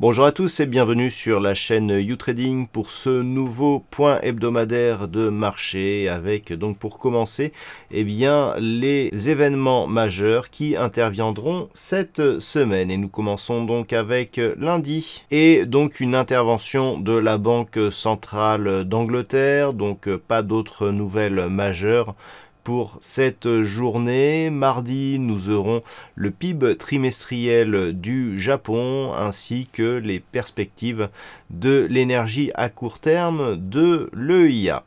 Bonjour à tous et bienvenue sur la chaîne U-Trading pour ce nouveau point hebdomadaire de marché avec donc pour commencer eh bien les événements majeurs qui interviendront cette semaine et nous commençons donc avec lundi et donc une intervention de la Banque centrale d'Angleterre donc pas d'autres nouvelles majeures pour cette journée. Mardi, nous aurons le PIB trimestriel du Japon ainsi que les perspectives de l'énergie à court terme de l'EIA.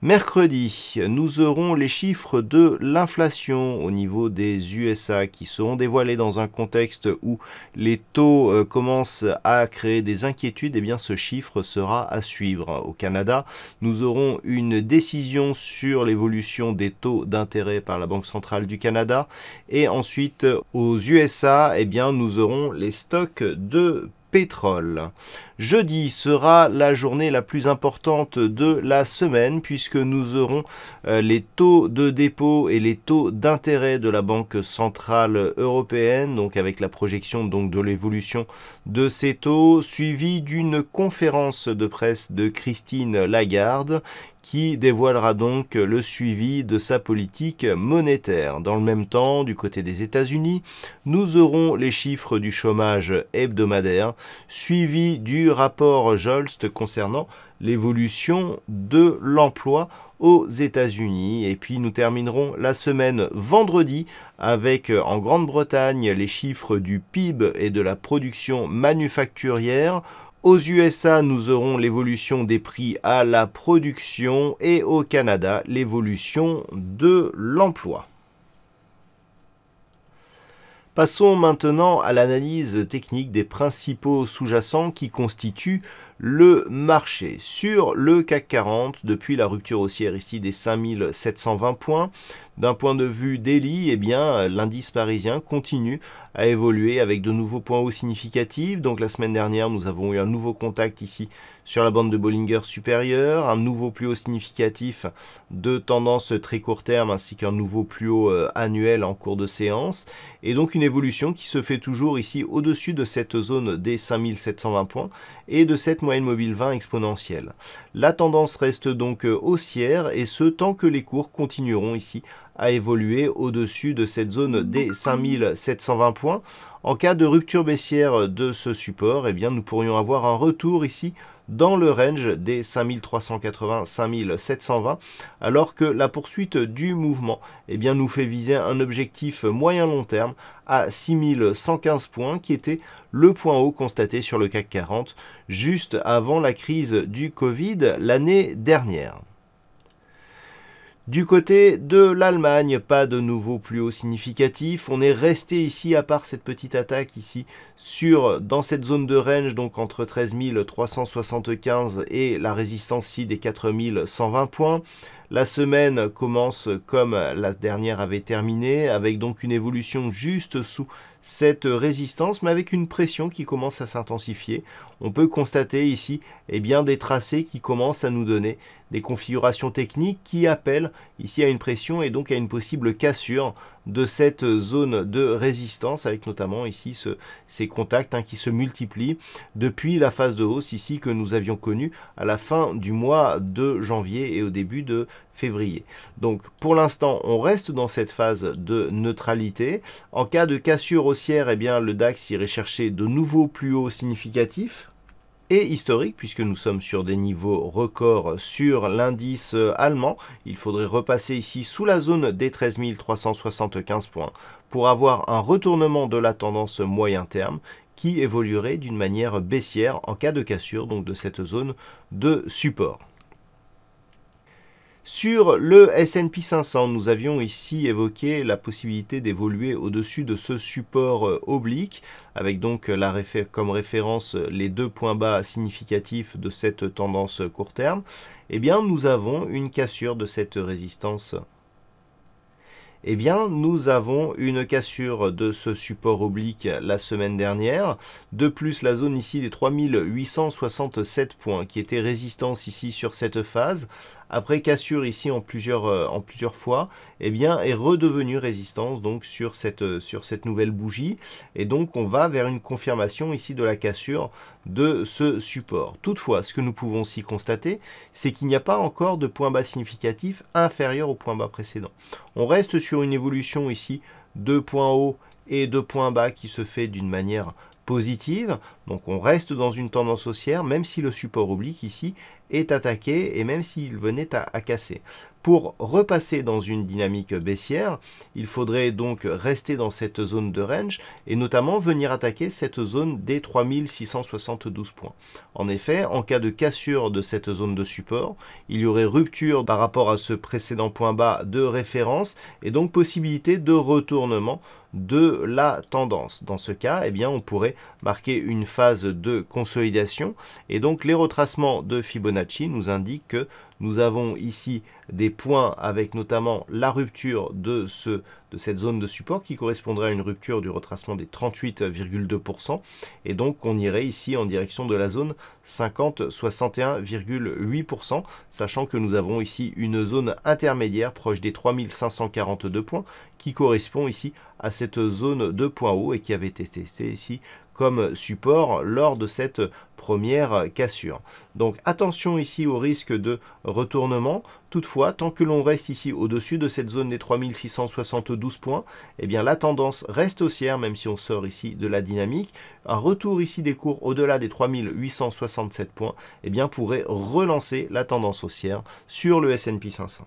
Mercredi, nous aurons les chiffres de l'inflation au niveau des USA qui seront dévoilés dans un contexte où les taux euh, commencent à créer des inquiétudes. Et eh bien, ce chiffre sera à suivre. Au Canada, nous aurons une décision sur l'évolution des taux d'intérêt par la Banque centrale du Canada. Et ensuite, aux USA, eh bien, nous aurons les stocks de pétrole. Jeudi sera la journée la plus importante de la semaine puisque nous aurons euh, les taux de dépôt et les taux d'intérêt de la Banque centrale européenne, donc avec la projection donc de l'évolution de ces taux, suivi d'une conférence de presse de Christine Lagarde qui dévoilera donc le suivi de sa politique monétaire. Dans le même temps, du côté des États-Unis, nous aurons les chiffres du chômage hebdomadaire suivi du rapport Jolst concernant l'évolution de l'emploi aux États-Unis. Et puis nous terminerons la semaine vendredi avec euh, en Grande-Bretagne les chiffres du PIB et de la production manufacturière. Aux USA, nous aurons l'évolution des prix à la production et au Canada, l'évolution de l'emploi. Passons maintenant à l'analyse technique des principaux sous-jacents qui constituent le marché. Sur le CAC 40, depuis la rupture haussière ici des 5720 points, d'un point de vue daily, eh bien l'indice parisien continue à évoluer avec de nouveaux points hauts significatifs. Donc la semaine dernière, nous avons eu un nouveau contact ici sur la bande de Bollinger supérieure, un nouveau plus haut significatif de tendance très court terme ainsi qu'un nouveau plus haut euh, annuel en cours de séance et donc une évolution qui se fait toujours ici au-dessus de cette zone des 5720 points et de cette mobile 20 exponentielle. La tendance reste donc euh, haussière et ce tant que les cours continueront ici à évoluer au-dessus de cette zone des 5720 points. En cas de rupture baissière de ce support, eh bien, nous pourrions avoir un retour ici dans le range des 5380-5720, alors que la poursuite du mouvement eh bien, nous fait viser un objectif moyen-long terme à 6115 points, qui était le point haut constaté sur le CAC 40 juste avant la crise du Covid l'année dernière. Du côté de l'Allemagne, pas de nouveau plus haut significatif. On est resté ici, à part cette petite attaque ici, sur, dans cette zone de range, donc entre 13 375 et la résistance ici des 4120 points. La semaine commence comme la dernière avait terminé, avec donc une évolution juste sous cette résistance, mais avec une pression qui commence à s'intensifier. On peut constater ici et eh bien, des tracés qui commencent à nous donner des configurations techniques qui appellent ici à une pression et donc à une possible cassure de cette zone de résistance avec notamment ici ces contacts hein, qui se multiplient depuis la phase de hausse ici que nous avions connue à la fin du mois de janvier et au début de février. Donc pour l'instant on reste dans cette phase de neutralité. En cas de cassure haussière, eh bien, le DAX irait chercher de nouveaux plus hauts significatifs et historique puisque nous sommes sur des niveaux records sur l'indice euh, allemand. Il faudrait repasser ici sous la zone des 13 375 points pour avoir un retournement de la tendance moyen terme qui évoluerait d'une manière baissière en cas de cassure donc de cette zone de support. Sur le S&P 500, nous avions ici évoqué la possibilité d'évoluer au-dessus de ce support euh, oblique, avec donc la comme référence les deux points bas significatifs de cette tendance court terme. Eh bien, nous avons une cassure de cette résistance eh bien, nous avons une cassure de ce support oblique la semaine dernière. De plus, la zone ici des 3867 points, qui était résistance ici sur cette phase, après cassure ici en plusieurs, euh, en plusieurs fois, eh bien, est redevenue résistance donc sur cette, euh, sur cette nouvelle bougie. Et donc, on va vers une confirmation ici de la cassure de ce support. Toutefois, ce que nous pouvons aussi constater, c'est qu'il n'y a pas encore de point bas significatif inférieur au point bas précédent. On reste sur une évolution ici de points haut et de points bas qui se fait d'une manière positive. Donc on reste dans une tendance haussière, même si le support oblique ici est attaqué et même s'il venait à, à, casser. Pour repasser dans une dynamique baissière, il faudrait donc rester dans cette zone de range et notamment venir attaquer cette zone des 3672 points. En effet, en cas de cassure de cette zone de support, il y aurait rupture par rapport à ce précédent point bas de référence et donc possibilité de retournement de la tendance. Dans ce cas, eh bien, on pourrait marquer une phase de consolidation. Et donc, les retracements de Fibonacci nous indiquent que nous avons ici des points avec notamment la rupture de ce de cette zone de support qui correspondrait à une rupture du retracement des 38,2%. Et donc on irait ici en direction de la zone 50-61,8%, sachant que nous avons ici une zone intermédiaire proche des 3542 points qui correspond ici à cette zone de points haut et qui avait été testée ici comme support lors de cette première cassure. Donc attention ici au risque de retournement. Toutefois, tant que l'on reste ici au-dessus de cette zone des 3672 points, eh bien la tendance reste haussière, même si on sort ici de la dynamique. Un retour ici des cours au-delà des 3867 points eh bien, pourrait relancer la tendance haussière sur le S&P 500.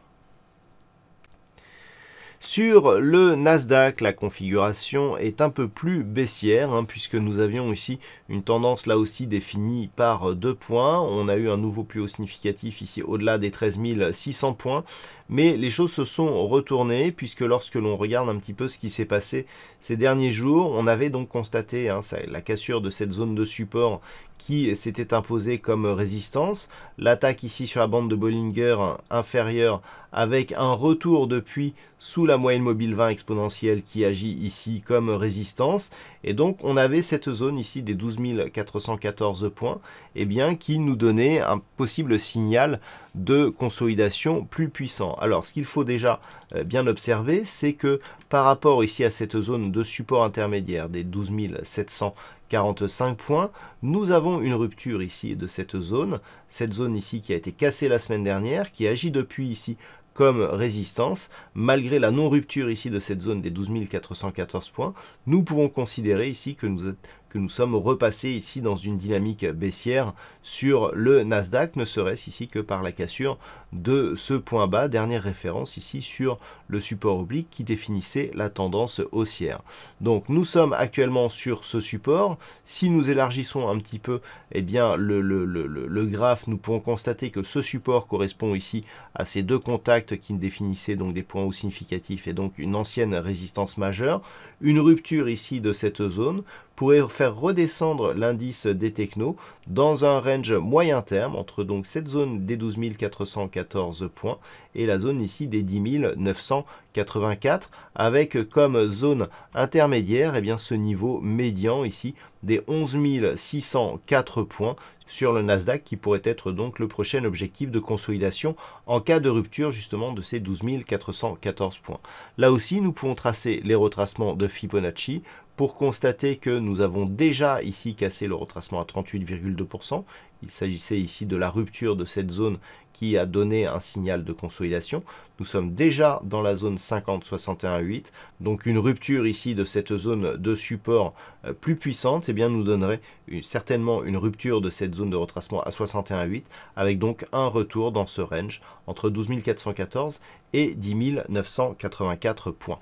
Sur le Nasdaq, la configuration est un peu plus baissière, hein, puisque nous avions ici une tendance là aussi définie par deux points. On a eu un nouveau plus haut significatif ici au-delà des 13 600 points mais les choses se sont retournées puisque lorsque l'on regarde un petit peu ce qui s'est passé ces derniers jours, on avait donc constaté hein, la cassure de cette zone de support qui s'était imposée comme résistance, l'attaque ici sur la bande de Bollinger inférieure avec un retour depuis sous la moyenne mobile 20 exponentielle qui agit ici comme résistance. Et donc on avait cette zone ici des 12 414 points eh bien, qui nous donnait un possible signal de consolidation plus puissant. Alors, ce qu'il faut déjà euh, bien observer, c'est que par rapport ici à cette zone de support intermédiaire des 12 745 points. Nous avons une rupture ici de cette zone, cette zone ici qui a été cassée la semaine dernière, qui agit depuis ici comme résistance. Malgré la non-rupture ici de cette zone des 12 414 points, nous pouvons considérer ici que nous, que nous sommes repassés ici dans une dynamique baissière sur le Nasdaq, ne serait-ce ici que par la cassure de ce point bas, dernière référence ici sur le support oblique qui définissait la tendance haussière. Donc nous sommes actuellement sur ce support, si nous élargissons un petit peu eh bien, le, graphe, nous pouvons constater que ce support correspond ici à ces deux contacts qui définissaient donc des points hauts significatifs et donc une ancienne résistance majeure, une rupture ici de cette zone pourrait faire redescendre l'indice des technos dans un range moyen terme entre donc cette zone des 12 414 points et la zone ici des 10 984 avec comme zone intermédiaire et eh bien, ce niveau médian ici des 11 604 points sur le Nasdaq qui pourrait être donc le prochain objectif de consolidation en cas de rupture justement de ces 12 414 points. Là aussi, nous pouvons tracer les retracements de Fibonacci pour constater que nous avons déjà ici cassé le retracement à 38,2%. Il s'agissait ici de la rupture de cette zone qui a donné un signal de consolidation. Nous sommes déjà dans la zone 50-61-8, donc une rupture ici de cette zone de support euh, plus puissante, eh bien nous donnerait certainement une rupture de cette zone de retracement à 61-8, avec donc un retour dans ce range entre 12 414 et 10 984 points.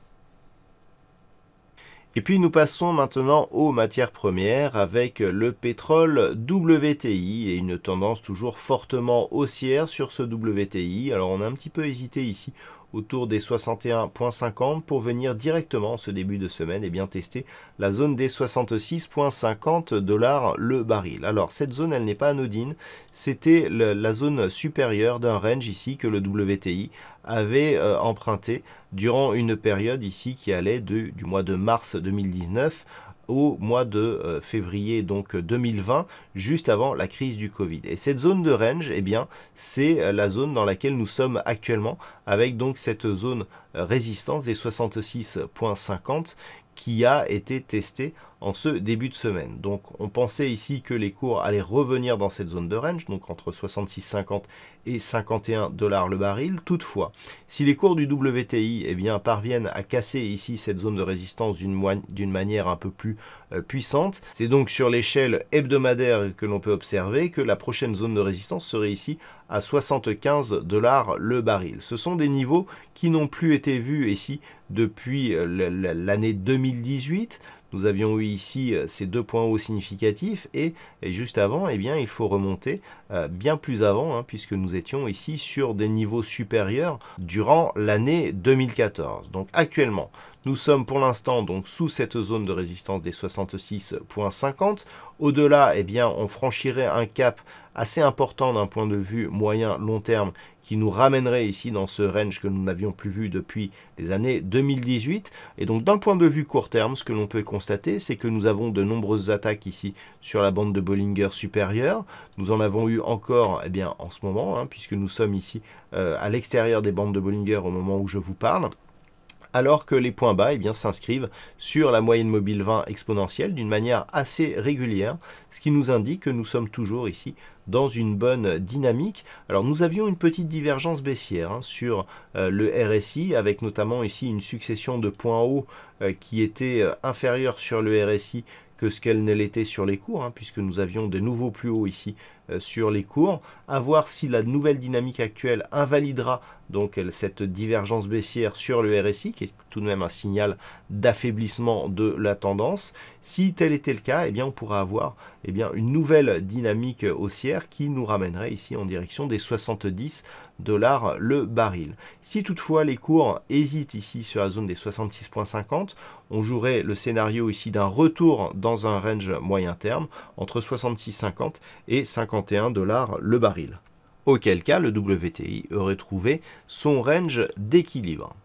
Et puis nous passons maintenant aux matières premières avec le pétrole WTI et une tendance toujours fortement haussière sur ce WTI. Alors on a un petit peu hésité ici autour des 61.50 pour venir directement ce début de semaine et bien tester la zone des 66.50 dollars le baril. Alors cette zone elle n'est pas anodine, c'était la zone supérieure d'un range ici que le WTI avait euh, emprunté durant une période ici qui allait de, du mois de mars 2019 au mois de euh, février donc 2020, euh, juste avant la crise du Covid. Et cette zone de range, et eh bien, c'est euh, la zone dans laquelle nous sommes actuellement, avec donc cette zone résistance des 66.50 qui a été testée en ce début de semaine. Donc on pensait ici que les cours allaient revenir dans cette zone de range, donc entre 66,50 et 51 dollars le baril. Toutefois, si les cours du WTI eh bien, parviennent à casser ici cette zone de résistance d'une manière un peu plus euh, puissante, c'est donc sur l'échelle hebdomadaire que l'on peut observer que la prochaine zone de résistance serait ici à 75 dollars le baril. Ce sont des niveaux qui n'ont plus été vus ici depuis euh, l'année 2018 nous avions eu ici euh, ces deux points hauts significatifs et, juste avant, et eh bien, il faut remonter euh, bien plus avant hein, puisque nous étions ici sur des niveaux supérieurs durant l'année 2014. Donc actuellement, nous sommes pour l'instant donc sous cette zone de résistance des 66.50. Au-delà, et eh bien, on franchirait un cap assez important d'un point de vue moyen long terme qui nous ramènerait ici dans ce range que nous n'avions plus vu depuis les années 2018. Et donc d'un point de vue court terme, ce que l'on peut constater, c'est que nous avons de nombreuses attaques ici sur la bande de Bollinger supérieure. Nous en avons eu encore eh bien, en ce moment, hein, puisque nous sommes ici euh, à l'extérieur des bandes de Bollinger au moment où je vous parle alors que les points bas eh bien, s'inscrivent sur la moyenne mobile 20 exponentielle d'une manière assez régulière, ce qui nous indique que nous sommes toujours ici dans une bonne dynamique. Alors nous avions une petite divergence baissière hein, sur euh, le RSI, avec notamment ici une succession de points hauts euh, qui étaient euh, inférieurs sur le RSI que ce qu'elle ne l'était sur les cours, hein, puisque nous avions de nouveaux plus hauts ici sur les cours. À voir si la nouvelle dynamique actuelle invalidera donc cette divergence baissière sur le RSI, qui est tout de même un signal d'affaiblissement de la tendance. Si tel était le cas, eh bien, on pourrait avoir eh bien, une nouvelle dynamique haussière qui nous ramènerait ici en direction des 70 dollars le baril. Si toutefois les cours hésitent ici sur la zone des 66.50, on jouerait le scénario ici d'un retour dans un range moyen terme entre 66.50 et 51 dollars le baril auquel cas le WTI aurait trouvé son range d'équilibre.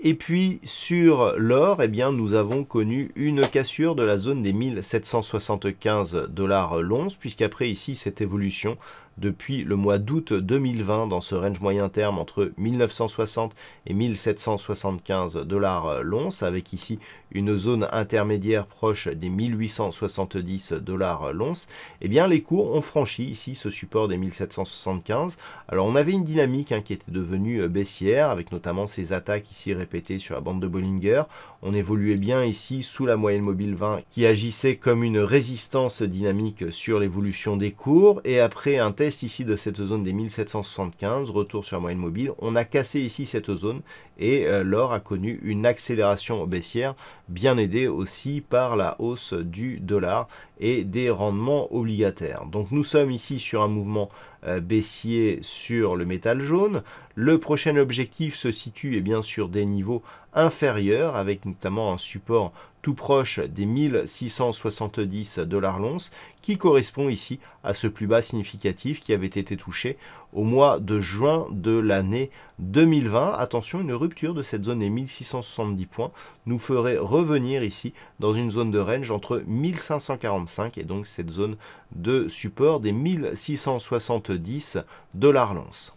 Et puis sur l'or, eh bien, nous avons connu une cassure de la zone des 1775 dollars l'once, puisqu'après ici cette évolution depuis le mois d'août 2020 dans ce range moyen terme entre 1960 et 1775 dollars l'once, avec ici une zone intermédiaire proche des 1870 dollars l'once, et eh bien les cours ont franchi ici ce support des 1775. Alors on avait une dynamique hein, qui était devenue euh, baissière, avec notamment ces attaques ici répétées sur la bande de Bollinger. On évoluait bien ici sous la moyenne mobile 20 qui agissait comme une résistance dynamique sur l'évolution des cours, et après un test ici de cette zone des 1775, retour sur moyenne mobile, on a cassé ici cette zone et euh, l'or a connu une accélération baissière, bien aidée aussi par la hausse du dollar et des rendements obligataires. Donc nous sommes ici sur un mouvement euh, baissier sur le métal jaune, le prochain objectif se situe eh bien, sûr des niveaux inférieurs, avec notamment un support tout proche des 1670 dollars l'once, qui correspond ici à ce plus bas significatif qui avait été touché au mois de juin de l'année 2020. Attention, une rupture de cette zone des 1670 points nous ferait revenir ici dans une zone de range entre 1545 et donc cette zone de support des 1670 dollars l'once.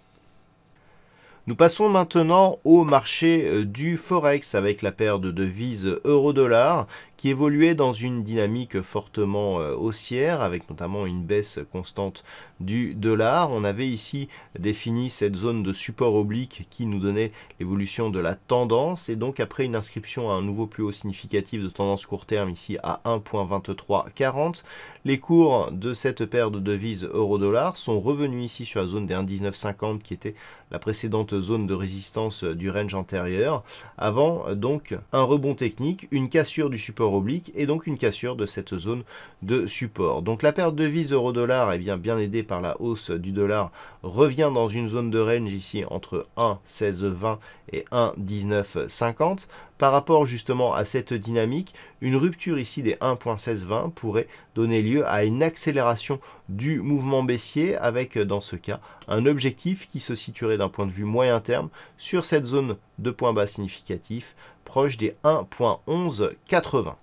Nous passons maintenant au marché euh, du Forex avec la paire de devises euro-dollar qui évoluait dans une dynamique fortement euh, haussière, avec notamment une baisse constante du dollar. On avait ici défini cette zone de support oblique qui nous donnait l'évolution de la tendance, et donc après une inscription à un nouveau plus haut significatif de tendance court terme ici à 1.2340, les cours de cette paire de devises euro-dollar sont revenus ici sur la zone des 1.1950 qui était la précédente zone de résistance du range antérieur, avant donc un rebond technique, une cassure du support oblique et donc une cassure de cette zone de support. Donc la perte de vis euro-dollar, eh bien, bien aidée par la hausse du dollar, revient dans une zone de range ici entre 1,1620 et 1,1950. Par rapport justement à cette dynamique, une rupture ici des 1.1620 pourrait donner lieu à une accélération du mouvement baissier avec euh, dans ce cas un objectif qui se situerait d'un point de vue moyen terme sur cette zone de points bas significatifs proche des 1.1180.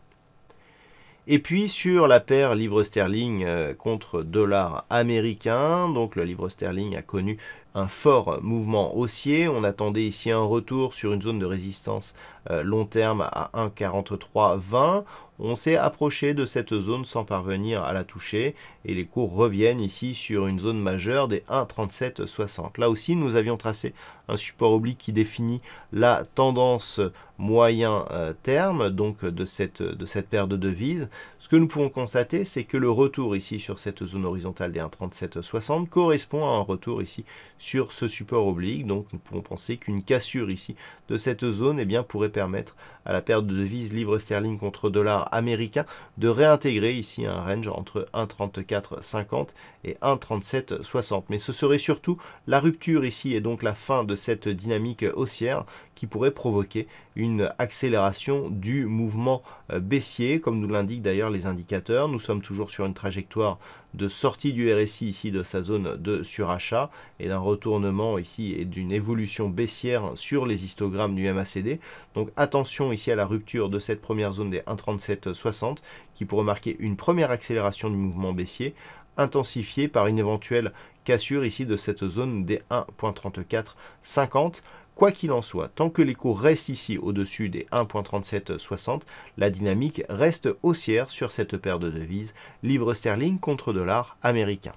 Et puis sur la paire livre sterling euh, contre dollar américain, donc le livre sterling a connu un fort mouvement haussier. On attendait ici un retour sur une zone de résistance euh, long terme à 1,4320. On s'est approché de cette zone sans parvenir à la toucher et les cours reviennent ici sur une zone majeure des 1,3760. Là aussi, nous avions tracé un support oblique qui définit la tendance moyen terme euh, donc de cette, de cette paire de devises. Ce que nous pouvons constater, c'est que le retour ici sur cette zone horizontale des 1,3760 correspond à un retour ici sur sur ce support oblique. Donc nous pouvons penser qu'une cassure ici de cette zone et eh bien, pourrait permettre à la perte de devises livre sterling contre dollar américain de réintégrer ici un range entre 1,3450 et 1,3760. Mais ce serait surtout la rupture ici et donc la fin de cette dynamique haussière qui pourrait provoquer une accélération du mouvement euh, baissier, comme nous l'indiquent d'ailleurs les indicateurs. Nous sommes toujours sur une trajectoire de sortie du RSI ici de sa zone de surachat et d'un retournement ici et d'une évolution baissière sur les histogrammes du MACD. Donc attention ici à la rupture de cette première zone des 1,3760 qui pourrait marquer une première accélération du mouvement baissier intensifiée par une éventuelle cassure ici de cette zone des 1,3450 Quoi qu'il en soit, tant que les cours restent ici au-dessus des 1.3760, la dynamique reste haussière sur cette paire de devises, livre sterling contre dollar américain.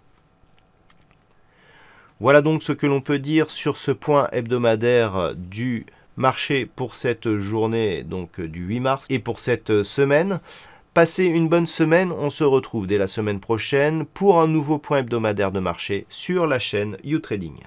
Voilà donc ce que l'on peut dire sur ce point hebdomadaire du marché pour cette journée donc du 8 mars et pour cette semaine. Passez une bonne semaine, on se retrouve dès la semaine prochaine pour un nouveau point hebdomadaire de marché sur la chaîne U-Trading.